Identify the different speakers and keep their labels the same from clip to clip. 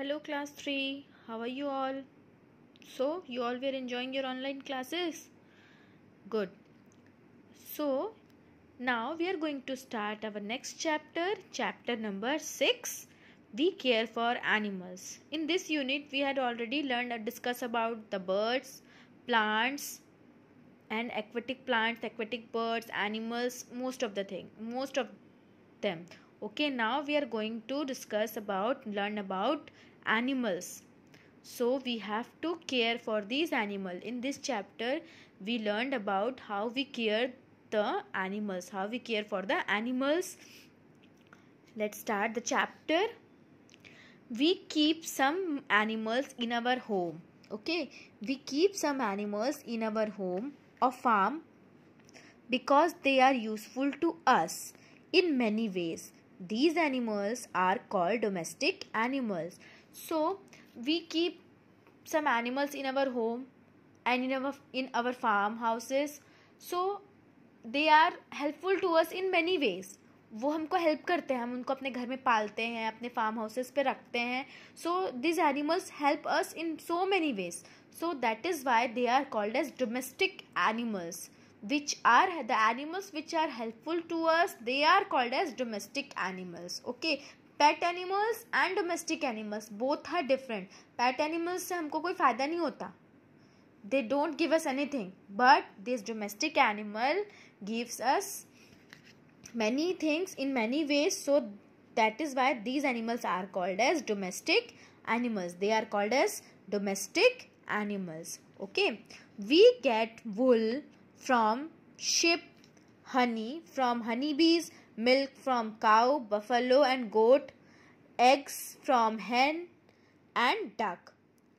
Speaker 1: Hello, class 3. How are you all? So, you all were enjoying your online classes? Good. So, now we are going to start our next chapter, chapter number 6 we care for animals in this unit we had already learned and discussed about the birds plants and aquatic plants aquatic birds animals most of the thing most of them okay now we are going to discuss about learn about animals so we have to care for these animals in this chapter we learned about how we care the animals how we care for the animals let's start the chapter we keep some animals in our home okay we keep some animals in our home or farm because they are useful to us in many ways these animals are called domestic animals so we keep some animals in our home and in our in our farmhouses so they are helpful to us in many ways वो हमको help करते हैं हम उनको अपने घर में पालते हैं अपने फार्म हाउसेस पे रखते हैं so these animals help us in so many ways so that is why they are called as domestic animals which are the animals which are helpful to us they are called as domestic animals okay pet animals and domestic animals both are different pet animals से हमको कोई फायदा नहीं होता they don't give us anything but this domestic animal gives us many things in many ways so that is why these animals are called as domestic animals they are called as domestic animals okay we get wool from sheep honey from honey bees milk from cow, buffalo, and goat, eggs from hen and duck.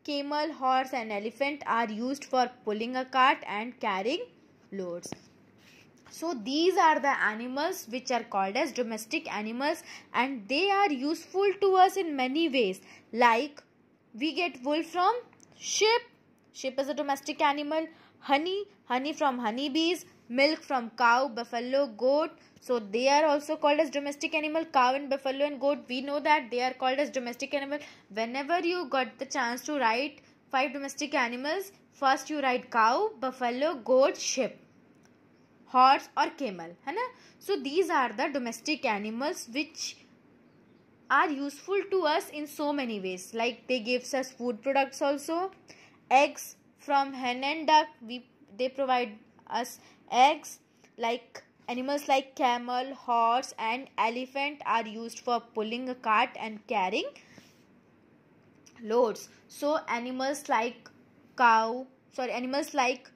Speaker 1: Camel, horse, and elephant are used for pulling a cart and carrying loads. So, these are the animals which are called as domestic animals and they are useful to us in many ways. Like, we get wool from sheep, sheep is a domestic animal, honey, honey from honeybees, milk from cow, buffalo, goat. So they are also called as domestic animal. Cow and buffalo and goat, we know that they are called as domestic animal. Whenever you got the chance to write five domestic animals, first you write cow, buffalo, goat, sheep. Horse or camel, Hana. So these are the domestic animals which are useful to us in so many ways. Like they gives us food products also, eggs from hen and duck. We they provide us eggs like animals like camel horse and elephant are used for pulling a cart and carrying loads so animals like cow sorry animals like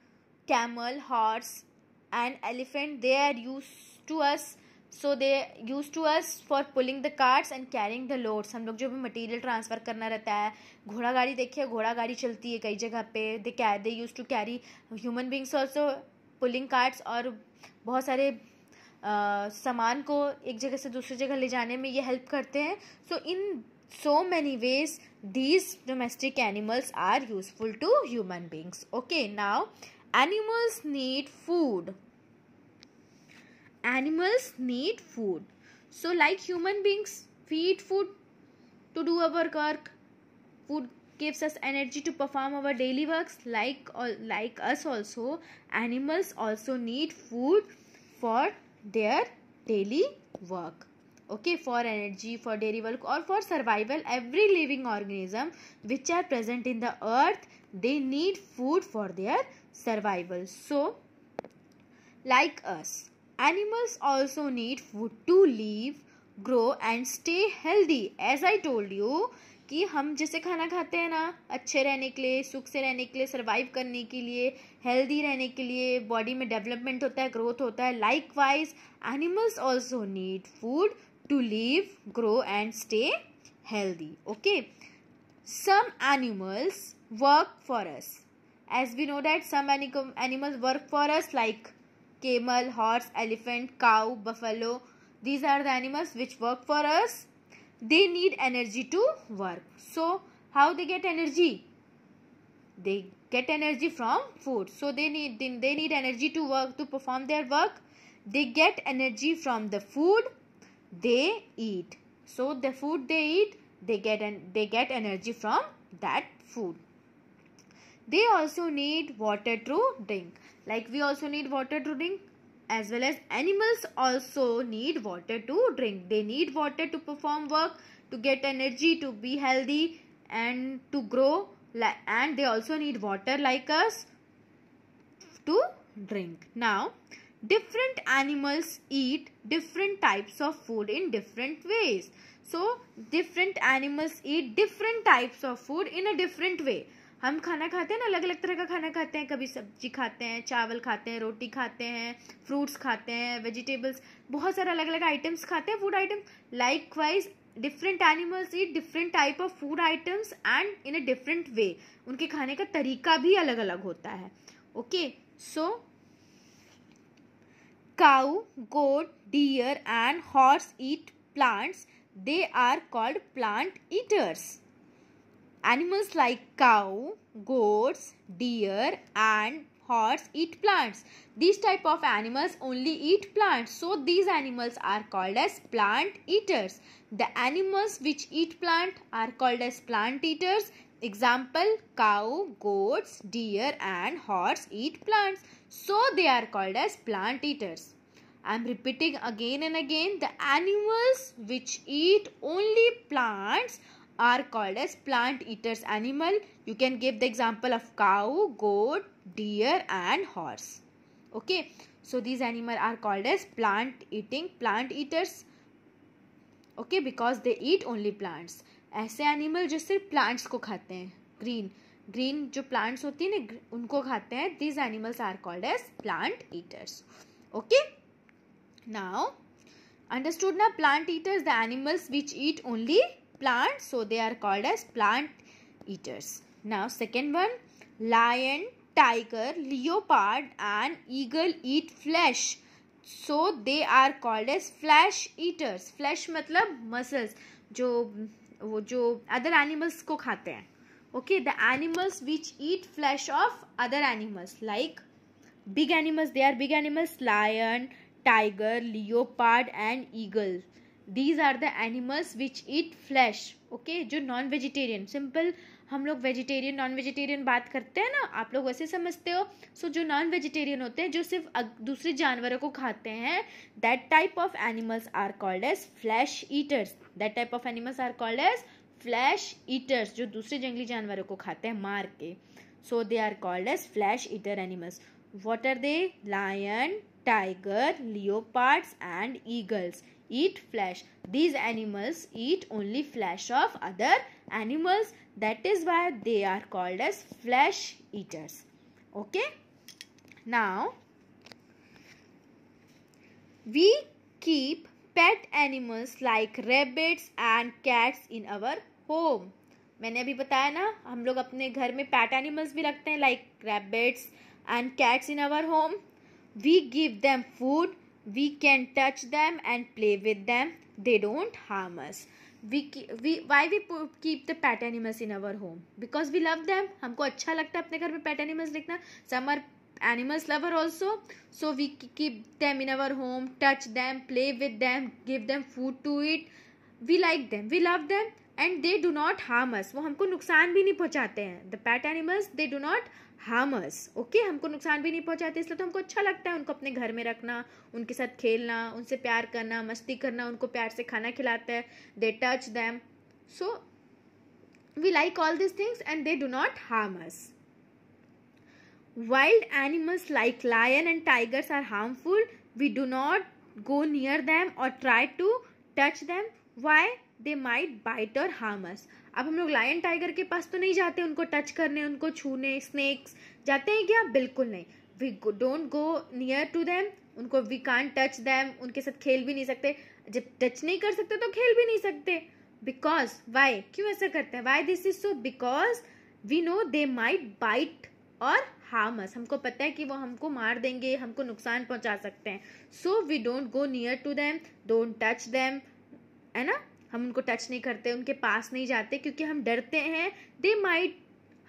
Speaker 1: camel horse and elephant they are used to us so they use to us for pulling the carts and carrying the loads हम लोग जो भी material transfer करना रहता है घोड़ा गाड़ी देखिए घोड़ा गाड़ी चलती है कई जगह पे दे कै they use to carry human beings also pulling carts और बहुत सारे सामान को एक जगह से दूसरी जगह ले जाने में ये हेल्प करते हैं so in so many ways these domestic animals are useful to human beings okay now animals need food animals need food so like human beings feed food to do our work food gives us energy to perform our daily works like like us also animals also need food for their daily work okay for energy for daily work or for survival every living organism which are present in the earth they need food for their survival so like us animals also need food to live grow and stay healthy as i told you कि हम जैसे खाना खाते हैं ना अच्छे रहने के लिए सुख से रहने के लिए सर्वाइव करने के लिए हेल्दी रहने के लिए बॉडी में डेवलपमेंट होता है ग्रोथ होता है likewise animals also need food to live grow and stay healthy okay some animals work for us as we know that some animals work for us like camel horse elephant cow buffalo these are the animals which work for us they need energy to work so how they get energy they get energy from food so they need they need energy to work to perform their work they get energy from the food they eat so the food they eat they get and they get energy from that food they also need water to drink like we also need water to drink as well as animals also need water to drink. They need water to perform work, to get energy, to be healthy and to grow and they also need water like us to drink. Now, different animals eat different types of food in different ways. So, different animals eat different types of food in a different way. हम खाना खाते हैं ना अलग अलग तरह का खाना खाते हैं कभी सब्जी खाते हैं चावल खाते हैं रोटी खाते हैं फ्रूट्स खाते हैं वेजिटेबल्स बहुत सारे अलग अलग आइटम्स खाते हैं food items likewise different animals eat different type of food items and in a different way उनके खाने का तरीका भी अलग अलग होता है okay so cow goat deer and horse eat plants they are called plant eaters Animals like cow, goats, deer and horse eat plants. These type of animals only eat plants. So these animals are called as plant eaters. The animals which eat plant are called as plant eaters. Example, cow, goats, deer and horse eat plants. So they are called as plant eaters. I am repeating again and again. The animals which eat only plants are called as plant eaters animal you can give the example of cow goat deer and horse okay so these animal are called as plant eating plant eaters okay because they eat only plants ऐसे animal जो सिर्फ plants को खाते हैं green green जो plants होती है ना उनको खाते हैं these animals are called as plant eaters okay now understood ना plant eaters the animals which eat only plant so they are called as plant eaters now second one lion tiger leopard and eagle eat flesh so they are called as flesh eaters flesh matlab muscles jo wo jo other animals ko okay the animals which eat flesh of other animals like big animals they are big animals lion tiger leopard and eagle these are the animals which eat flesh okay जो non vegetarian simple हम लोग vegetarian non vegetarian बात करते हैं ना आप लोग वैसे समझते हो सो so, जो नॉन वेजिटेरियन होते हैं जो सिर्फ दूसरे जानवरों को खाते हैं that type of animals are called as flesh eaters that type of animals are called as flesh eaters जो दूसरे जंगली जानवरों को खाते हैं मार के so they are called as flesh eater animals what are they lion tiger leopards and eagles eat flesh. These animals eat only flesh of other animals. That is why they are called as flesh eaters. Okay. Now, we keep pet animals like rabbits and cats in our home. मैंने अभी बताया ना हम लोग अपने घर में PAT animals भी रखते हैं like rabbits and cats in our home we give them food we can touch them and play with them they don't harm us we we why we keep the pet animals in our home because we love them humko acha lagta hai apne ghar pe pet animals देखना some are animals lover also so we keep them in our home touch them play with them give them food to eat we like them we love them and they do not harm us wo humko nuksan bhi nahi pahunchate hain the pet animals they do not harm us okay हमको नुकसान भी नहीं पहुंचाते इसलिए तो हमको अच्छा लगता है उनको अपने घर में रखना उनके साथ खेलना उनसे प्यार करना मस्ती करना उनको प्यार से खाना खिलाता है they touch them so we like all this things and they do not harm us wild animals like lion and tigers are harmful we do not go near them और try to touch them why they might bite और harms अब हम लोग lion tiger के पास तो नहीं जाते उनको टच करने उनको छूने स्नेक्स जाते हैं क्या बिल्कुल नहीं we don't go near to them उनको वी कान टच दैम उनके साथ खेल भी नहीं सकते जब टच नहीं कर सकते तो खेल भी नहीं सकते बिकॉज वाई क्यों ऐसा करते हैं why this is so because we know they might bite और हार्मस हमको पता है कि वो हमको मार देंगे हमको नुकसान पहुंचा सकते हैं so we don't go near to them don't touch them है ना हम उनको टच नहीं करते उनके पास नहीं जाते क्योंकि हम डरते हैं दे माइट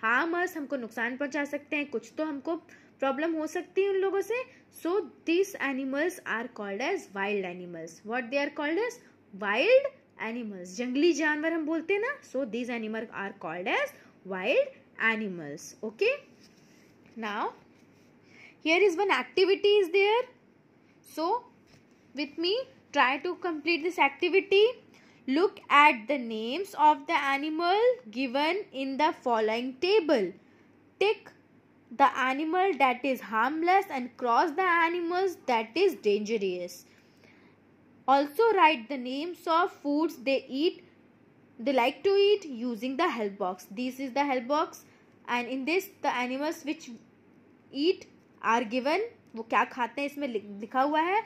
Speaker 1: हार्म अस हमको नुकसान पहुंचा सकते हैं कुछ तो हमको प्रॉब्लम हो सकती है उन लोगों से so this animals are called as wild animals what they are called as wild animals जंगली जानवर हम बोलते हैं ना so this animal are called as wild animals okay now here is one activity is there so with me try to complete this activity Look at the names of the animal given in the following table. Tick the animal that is harmless and cross the animals that is dangerous. Also write the names of foods they eat, they like to eat using the help box. This is the help box and in this the animals which eat are given. वो क्या खाते हैं इसमें लिखा हुआ है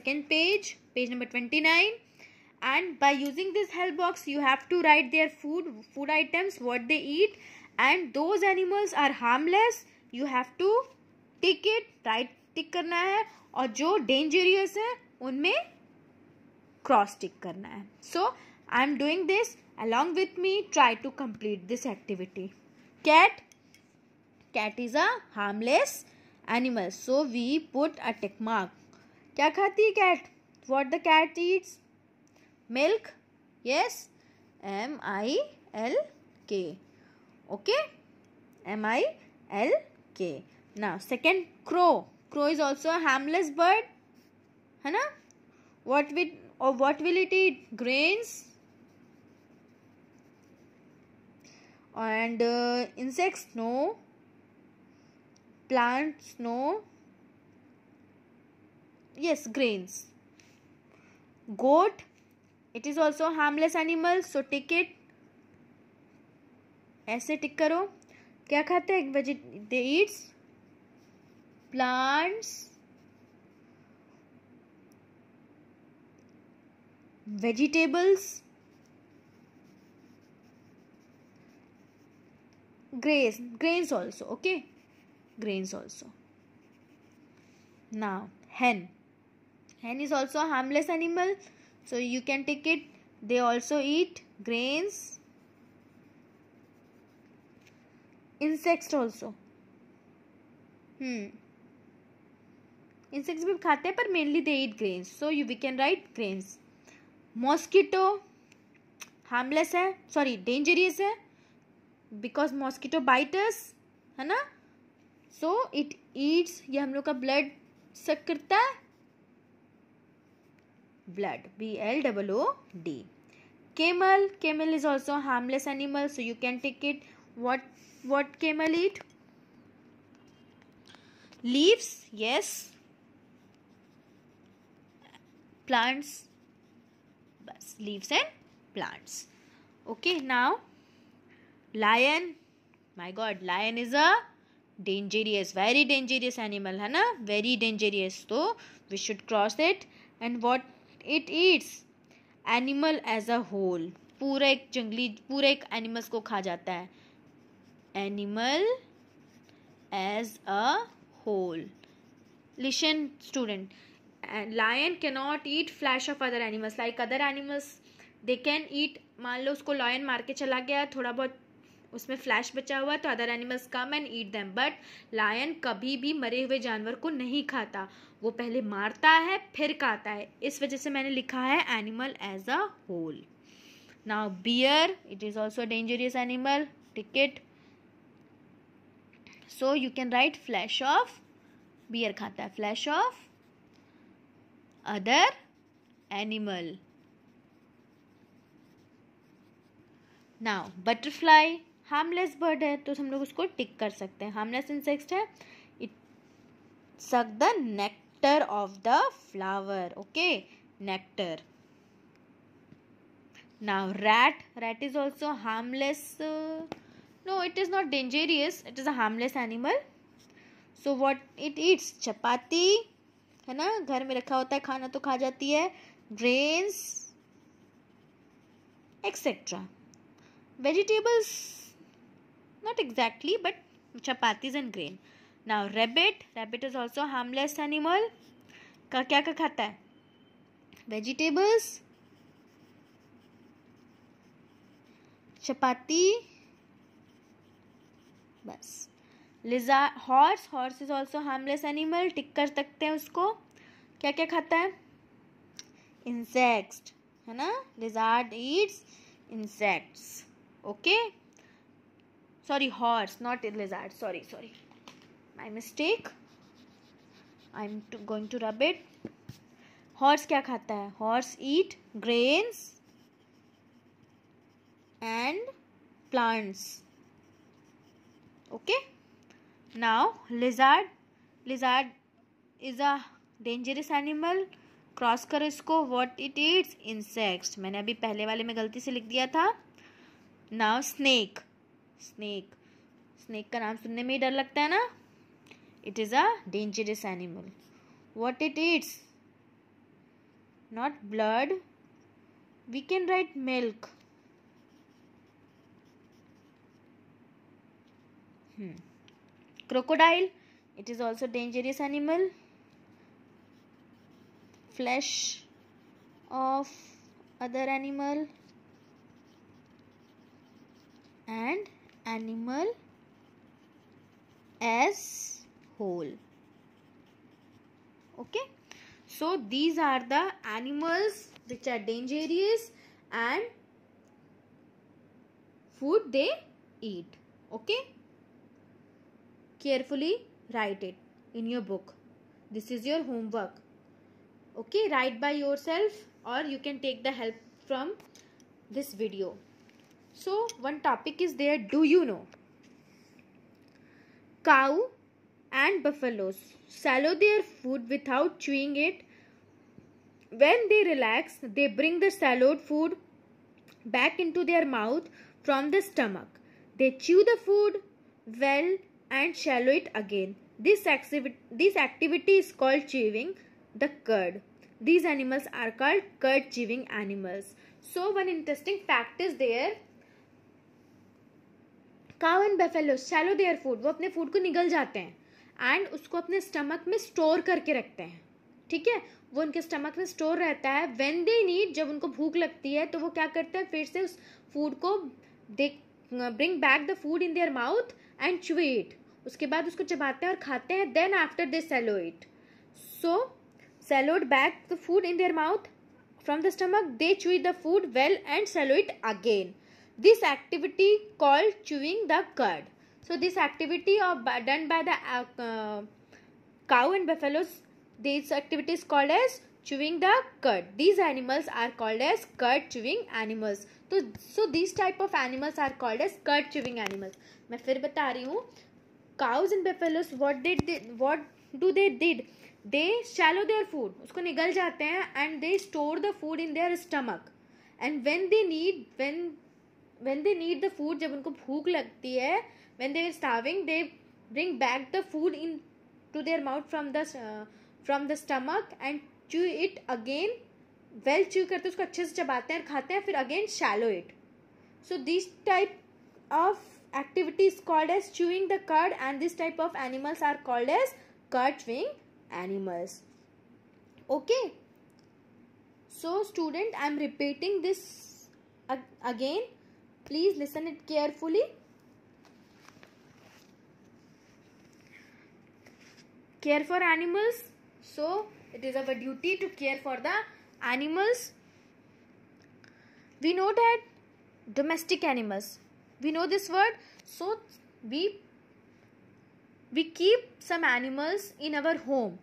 Speaker 1: second page. page number 29 and by using this help box you have to write their food food items what they eat and those animals are harmless you have to tick it right tick करना है और जो dangerous है उनमें cross tick करना है so I am doing this along with me try to complete this activity cat cat is a harmless animal so we put a tick mark क्या खाती है cat what the cat eats? Milk. Yes. M I L K. Okay. M I L K. Now, second crow. Crow is also a harmless bird. Hana? What will or what will it eat? Grains. And uh, insects? No. Plants? No. Yes, grains. goat it is also harmless animal so take it ऐसे टिक करो क्या खाते हैं वेजिट they eats plants vegetables grains grains also okay grains also now hen hen is also a harmless animal so you can take it they also eat grains insects also hmm insects भी खाते हैं पर mainly they eat grains so you we can write grains mosquito harmless है sorry dangerous है because mosquito bites है ना so it eats ये हम लोग का ब्लड सक करता है blood B L O O D. Camel camel is also harmless animal so you can take it. What what camel eat? Leaves yes. Plants leaves and plants. Okay now lion my god lion is a dangerous very dangerous animal Hana, very dangerous so we should cross it and what it eats animal as a whole पूरा एक जंगली पूरा एक animals को खा जाता है animal as a whole listen student lion के not eat flesh of other animals like other animals they can eat मान लो उसको लॉयन मार के चला गया थोड़ा बहुत उसमें फ्लैश बचा हुआ तो other animals come and eat them but lion कभी भी मरे हुए जानवर को नहीं खाता वो पहले मारता है फिर खाता है इस वजह से मैंने लिखा है animal as a whole now bear it is also dangerous animal tick it so you can write flesh of bear खाता है flesh of other animal now butterfly harmless bird है तो हम लोग उसको टिक कर सकते हैं हार्मलेस इंसेक्ट है it suck the nectar of the flower okay nectar now rat rat is also harmless no it is not not it is a harmless animal so so it it चपाती है ना घर में रखा होता है खाना तो खा जाती है grains etcetera vegetables not exactly but chapatis and grain now rabbit rabbit is also harmless animal का क्या क्या खाता है वेजिटेबल्स चपाती बस लिजा horse horse is also harmless animal tick कर सकते हैं उसको क्या क्या खाता है इंसेक्ट है ना lizard eats insects okay okay? sorry horse not lizard sorry sorry my mistake i'm to, going to rub it horse kya khata hai horse eat grains and plants okay now lizard lizard is a dangerous animal cross करो इसको what it it's insects मैंने अभी पहले वाले में गलती से लिख दिया था नाउ स्नेक स्नेक स्नेक का नाम सुनने में ही डर लगता है ना it is a dangerous animal what it it's not blood we can write milk crocodile it is also dangerous animal flesh of other animal and animal as whole okay so these are the animals which are dangerous and food they eat okay carefully write it in your book this is your homework okay write by yourself or you can take the help from this video so, one topic is there do you know? Cow and buffaloes swallow their food without chewing it. When they relax, they bring the swallowed food back into their mouth from the stomach. They chew the food well and swallow it again. This, activi- this activity is called chewing the cud. These animals are called cud chewing animals. So, one interesting fact is there cow and buffalo swallow their food वो अपने food को निगल जाते हैं and उसको अपने stomach में store करके रखते हैं ठीक है वो उनके स्टमक में स्टोर रहता है वेन दे नीड जब उनको भूख लगती है तो वो क्या करते हैं फिर से उस फूड को they bring back the food in their mouth and chew it उसके बाद उसको चबाते हैं और खाते हैं then after they swallow it so swallowed back the food in their mouth from the stomach they chew it the food well and swallow it again this activity called chewing the cud so this activity of done by the uh, cow and buffaloes activity is called as chewing the cud these animals are called as cud chewing animals so so these type of animals are called as cud chewing animals main fir bata rahi hu cows and buffaloes what did they what do they did they swallow their food usko nigal jate hain and they store the food in their stomach and when they need when when they need the food जब उनको भूख लगती है when they are starving they bring back the food into their mouth from the from the stomach and chew it again well chew करते उसको अच्छे से चबाते हैं और खाते हैं फिर again swallow it so this type of activity is called as chewing the cud and this type of animals are called as cud chewing animals okay so student I am repeating this again Please listen it carefully. Care for animals. So it is our duty to care for the animals. We know that domestic animals. We know this word. So we we keep some animals in our home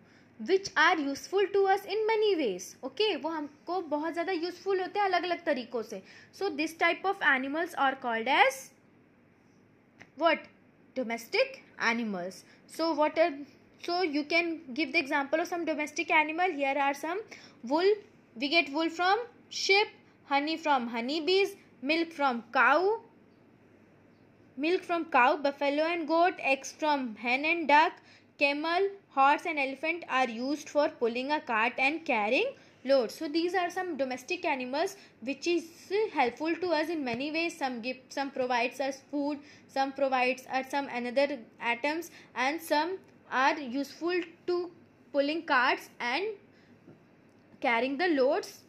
Speaker 1: which are useful to us in many ways okay वो हमको बहुत ज़्यादा useful होते हैं अलग अलग तरीकों से so this type of animals are called as what domestic animals so what are so you can give the example of some domestic animal here are some wool we get wool from sheep honey from honey bees milk from cow milk from cow buffalo and goat eggs from hen and duck camel Horse and elephant are used for pulling a cart and carrying loads. So these are some domestic animals which is helpful to us in many ways. Some give, some provides us food, some provides us uh, some another atoms and some are useful to pulling carts and carrying the loads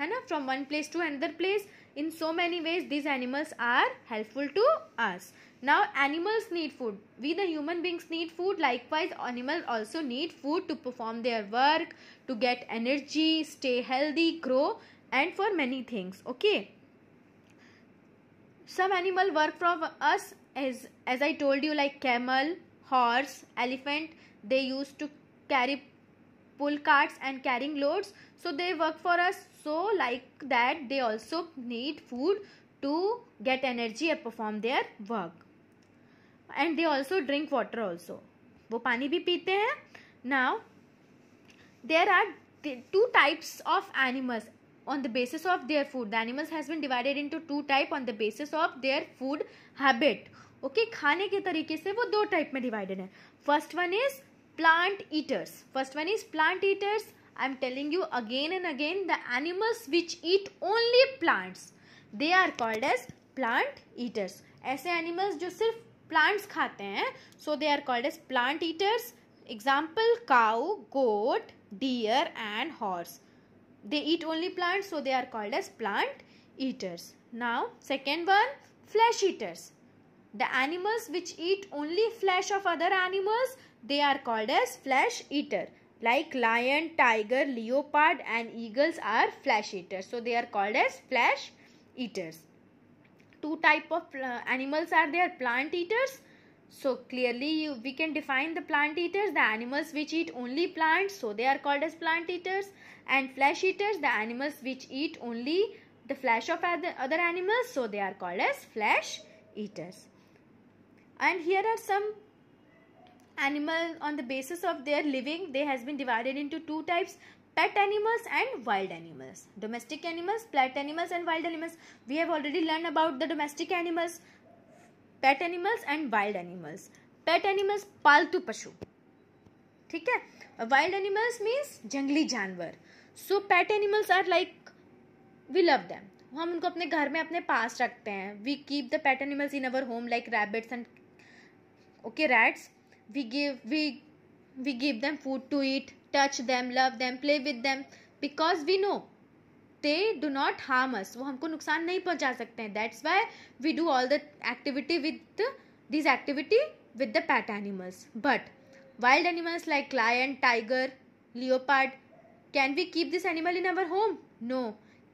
Speaker 1: है from one place to another place in so many ways these animals are helpful to us now animals need food. We the human beings need food. Likewise animals also need food to perform their work, to get energy, stay healthy, grow and for many things. Okay. Some animal work for us as as I told you like camel, horse, elephant they used to carry pull carts and carrying loads so they work for us so like that they also need food to get energy and perform their work and they also drink water also वो पानी भी पीते हैं now there are two types of animals on the basis of their food the animals has been divided into two type on the basis of their food habit okay खाने के तरीके से वो दो टाइप में divided है first one is plant eaters first one is plant eaters I am telling you again and again the animals which eat only plants they are called as plant eaters ऐसे animals जो सिर्फ plants खाते so they are called as plant eaters example cow goat deer and horse they eat only plants so they are called as plant eaters now second one flesh eaters the animals which eat only flesh of other animals they are called as flesh eater like lion tiger leopard and eagles are flesh eaters so they are called as flesh eaters two type of uh, animals are there plant eaters so clearly you, we can define the plant eaters the animals which eat only plants so they are called as plant eaters and flesh eaters the animals which eat only the flesh of other, other animals so they are called as flesh eaters and here are some animals on the basis of their living they has been divided into two types pet animals and wild animals domestic animals pet animals and wild animals we have already learned about the domestic animals pet animals and wild animals pet animals पालतू पशु ठीक है wild animals means जंगली जानवर so pet animals are like we love them हम उनको अपने घर में अपने पास रखते हैं we keep the pet animals in our home like rabbits and okay rats we give we we give them food to eat touch them love them play with them because we know they do not harm us वो हमको नुकसान नहीं पहुंचा सकते हैं that's why we do all the activity with this activity with the pet animals but wild animals like lion tiger leopard can we keep this animal in our home no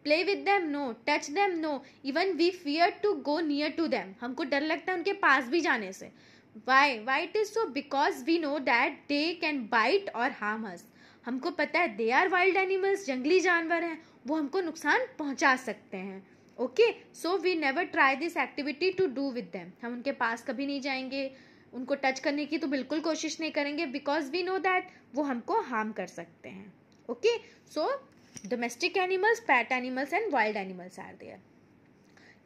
Speaker 1: play with them no touch them no even we fear to go near to them हमको डर लगता है उनके पास भी जाने से why why it is so because we know that they can bite or harm us हमको पता है दे आर वाइल्ड एनिमल्स जंगली जानवर हैं वो हमको नुकसान पहुंचा सकते हैं okay so we never try this activity to do with them हम उनके पास कभी नहीं जाएंगे उनको टच करने की तो बिल्कुल कोशिश नहीं करेंगे बिकॉज वी नो दैट वो हमको हार्म कर सकते हैं okay so domestic animals pet animals and wild animals are there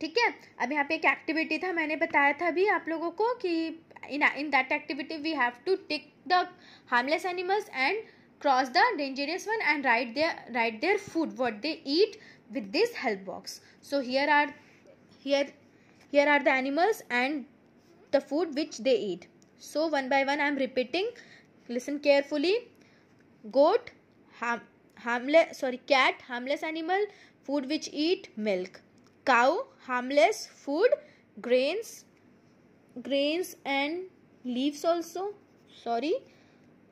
Speaker 1: ठीक है अब यहाँ पे एक एक्टिविटी था मैंने बताया था अभी आप लोगों को कि in, in that activity we have to tick the harmless animals and cross the dangerous one and write their write their food what they eat with this help box so here are here here are the animals and the food which they eat so one by one i am repeating listen carefully goat harm, harmless sorry cat harmless animal food which eat milk cow harmless food grains grains and leaves also sorry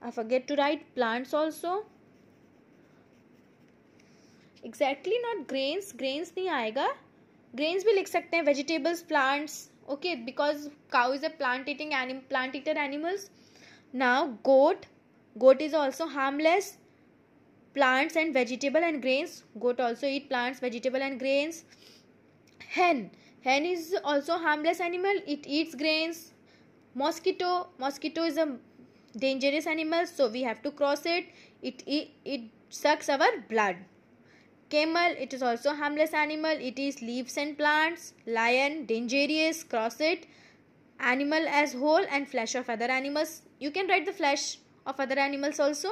Speaker 1: i forget to write plants also exactly not grains grains nahi aayega grains bhi likh sakte hain vegetables plants okay because cow is a plant eating animal plant eater animals now goat goat is also harmless plants and vegetable and grains goat also eat plants vegetable and grains hen Hen is also harmless animal. It eats grains. Mosquito. Mosquito is a dangerous animal. So we have to cross it. It, it, it sucks our blood. Camel, it is also harmless animal. It eats leaves and plants. Lion, dangerous, cross it. Animal as whole and flesh of other animals. You can write the flesh of other animals also.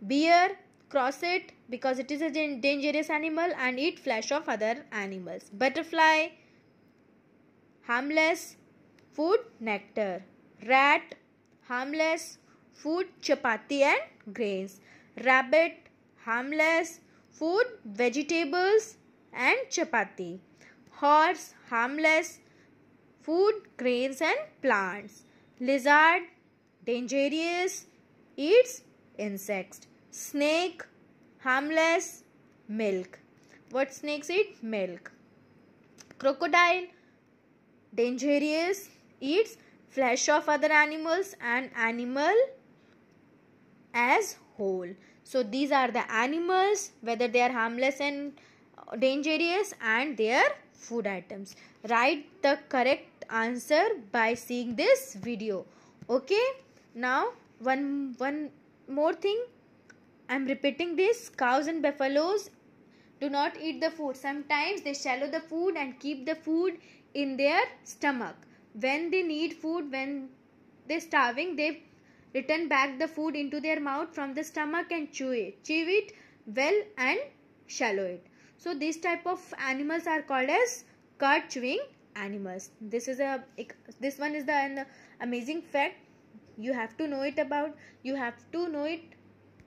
Speaker 1: Bear, cross it because it is a dangerous animal and eat flesh of other animals. Butterfly, harmless food nectar. Rat, harmless food chapati and grains. Rabbit, harmless food vegetables and chapati. Horse, harmless food grains and plants. Lizard, dangerous, eats insects snake harmless milk what snakes eat milk crocodile dangerous eats flesh of other animals and animal as whole so these are the animals whether they are harmless and dangerous and their food items write the correct answer by seeing this video okay now one one more thing I'm repeating this cows and buffaloes do not eat the food. Sometimes they shallow the food and keep the food in their stomach. When they need food, when they're starving, they return back the food into their mouth from the stomach and chew it. Chew it well and shallow it. So these type of animals are called as cud chewing animals. This is a this one is the an amazing fact you have to know it about you have to know it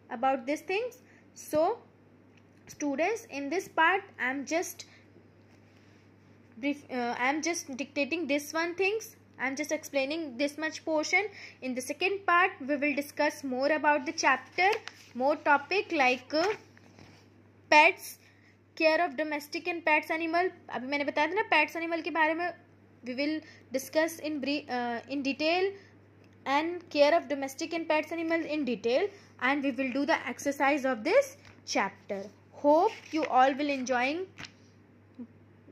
Speaker 1: about these things so students in this part i am just brief, uh, i am just dictating this one things i am just explaining this much portion in the second part we will discuss more about the chapter more topic like uh, pets care of domestic and pets animal abhi maine bataya tha na pets animal ke bare mein we will discuss in brief, uh, in detail and care of domestic and pets animals in detail and we will do the exercise of this chapter. Hope you all will enjoying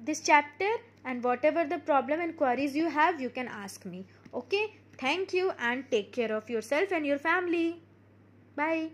Speaker 1: this chapter and whatever the problem and queries you have you can ask me. Okay. Thank you and take care of yourself and your family. Bye.